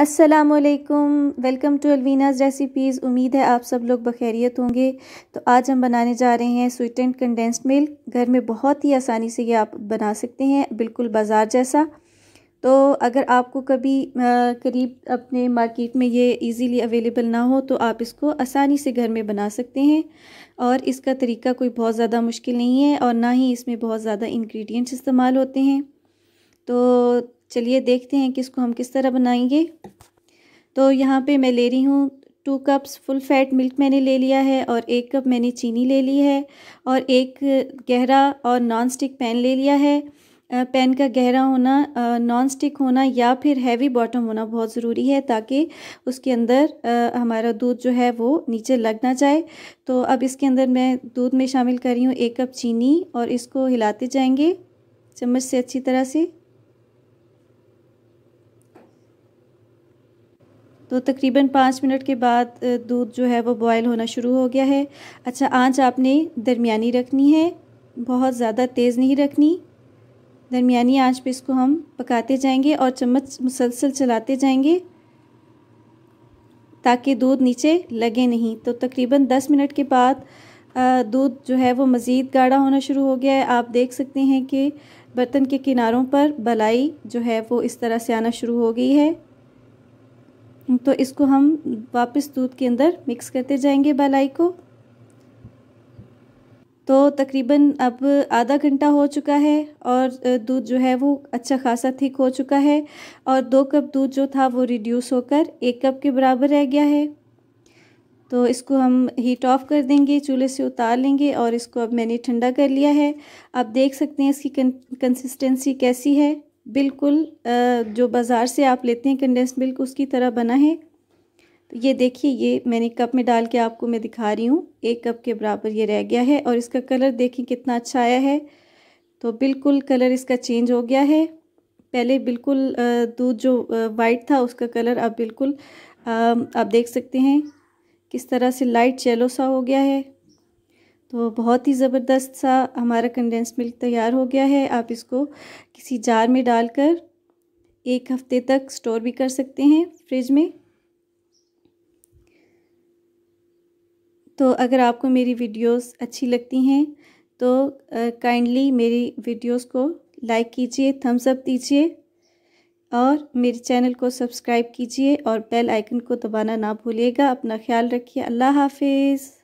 अस्सलाम वालेकुम welcome to अलवीनाज recipes उम्मीद है आप सब लोग बखैरियत होंगे तो आज हम बनाने जा रहे हैं स्वीट एंड कंडेंस्ड मिल्क घर में बहुत ही आसानी से ये आप बना सकते हैं बिल्कुल बाज़ार जैसा तो अगर आपको कभी आ, करीब अपने मार्केट में ये इजीली अवेलेबल ना हो तो आप इसको आसानी से घर में बना सकते हैं और इसका तरीका कोई बहुत ज़्यादा मुश्किल नहीं है और ना ही इसमें बहुत ज़्यादा इन्ग्रीडियंट्स इस्तेमाल होते हैं तो चलिए देखते हैं कि इसको हम किस तरह बनाएंगे तो यहाँ पे मैं ले रही हूँ two cups full fat milk मैंने ले लिया है और एक कप मैंने चीनी ले ली है और एक गहरा और नॉन स्टिक पैन ले लिया है पैन का गहरा होना नॉन स्टिक होना या फिर हैवी बॉटम होना बहुत ज़रूरी है ताकि उसके अंदर हमारा दूध जो है वो नीचे लग ना जाए तो अब इसके अंदर मैं दूध में शामिल कर रही हूँ एक कप चीनी और इसको हिलाते जाएंगे चम्मच से अच्छी तरह से तो तकरीबन पाँच मिनट के बाद दूध जो है वो बॉयल होना शुरू हो गया है अच्छा आंच आपने दरमिया रखनी है बहुत ज़्यादा तेज़ नहीं रखनी दरमिया आंच पे इसको हम पकाते जाएंगे और चम्मच मुसलसल चलाते जाएंगे ताकि दूध नीचे लगे नहीं तो तकरीबन दस मिनट के बाद दूध जो है वो मज़ीद गाढ़ा होना शुरू हो गया है आप देख सकते हैं कि बर्तन के किनारों पर बलाई जो है वो इस तरह से आना शुरू हो गई है तो इसको हम वापस दूध के अंदर मिक्स करते जाएंगे बलाई को तो तकरीबन अब आधा घंटा हो चुका है और दूध जो है वो अच्छा खासा थिक हो चुका है और दो कप दूध जो था वो रिड्यूस होकर एक कप के बराबर रह गया है तो इसको हम हीट ऑफ कर देंगे चूल्हे से उतार लेंगे और इसको अब मैंने ठंडा कर लिया है आप देख सकते हैं इसकी कंसिस्टेंसी कैसी है बिल्कुल जो बाज़ार से आप लेते हैं कंडेंस मिल्क उसकी तरह बना है तो ये देखिए ये मैंने कप में डाल के आपको मैं दिखा रही हूँ एक कप के बराबर ये रह गया है और इसका कलर देखें कितना अच्छा आया है तो बिल्कुल कलर इसका चेंज हो गया है पहले बिल्कुल दूध जो वाइट था उसका कलर अब बिल्कुल आप देख सकते हैं किस तरह से लाइट येलो सा हो गया है तो बहुत ही ज़बरदस्त सा हमारा कंडेंस मिल्क तैयार हो गया है आप इसको किसी जार में डालकर एक हफ्ते तक स्टोर भी कर सकते हैं फ्रिज में तो अगर आपको मेरी वीडियोस अच्छी लगती हैं तो काइंडली मेरी वीडियोस को लाइक कीजिए थम्स अप दीजिए और मेरे चैनल को सब्सक्राइब कीजिए और बेल आइकन को दबाना ना भूलिएगा अपना ख्याल रखिए अल्लाह हाफिज़